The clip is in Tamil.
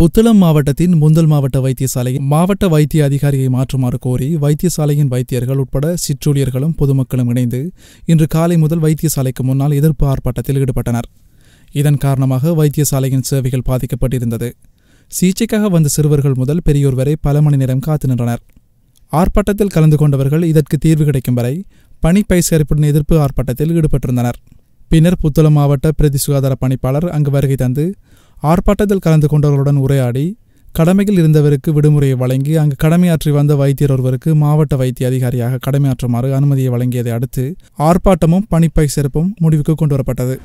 புத்தளம் மாவட்டத்தின் முந்தல் மாவட்ட வைத்தியசாலையில் மாவட்ட வைத்திய அதிகாரியை மாற்றுமாறு கோரி வைத்தியசாலையின் வைத்தியர்கள் உட்பட சிற்றூழியர்களும் பொதுமக்களும் இணைந்து இன்று காலை முதல் வைத்தியசாலைக்கு முன்னால் எதிர்ப்பு ஆர்ப்பாட்டத்தில் ஈடுபட்டனர் இதன் காரணமாக வைத்தியசாலையின் சேவைகள் பாதிக்கப்பட்டிருந்தது சிகிச்சைக்காக வந்த சிறுவர்கள் முதல் பெரியோர் வரை பல மணி நேரம் காத்து நின்றனர் ஆர்ப்பாட்டத்தில் கலந்து கொண்டவர்கள் இதற்கு தீர்வு கிடைக்கும் வரை பணி பைசேர்ப்புடன் எதிர்ப்பு ஆர்ப்பாட்டத்தில் ஈடுபட்டிருந்தனர் பின்னர் புத்தளம் மாவட்ட பிரதி சுகாதார பணிப்பாளர் அங்கு வருகை தந்து ஆர்ப்பாட்டத்தில் கலந்து கொண்டவர்களுடன் உரையாடி கடமையில் இருந்தவருக்கு விடுமுறையை வழங்கி அங்கு கடமையாற்றி வந்த வைத்தியர் ஒருவருக்கு மாவட்ட வைத்திய அதிகாரியாக கடமையாற்றுமாறு அனுமதியை வழங்கியதை அடுத்து ஆர்ப்பாட்டமும் பணிப்பை சிறப்பும் முடிவுக்கு கொண்டுவரப்பட்டது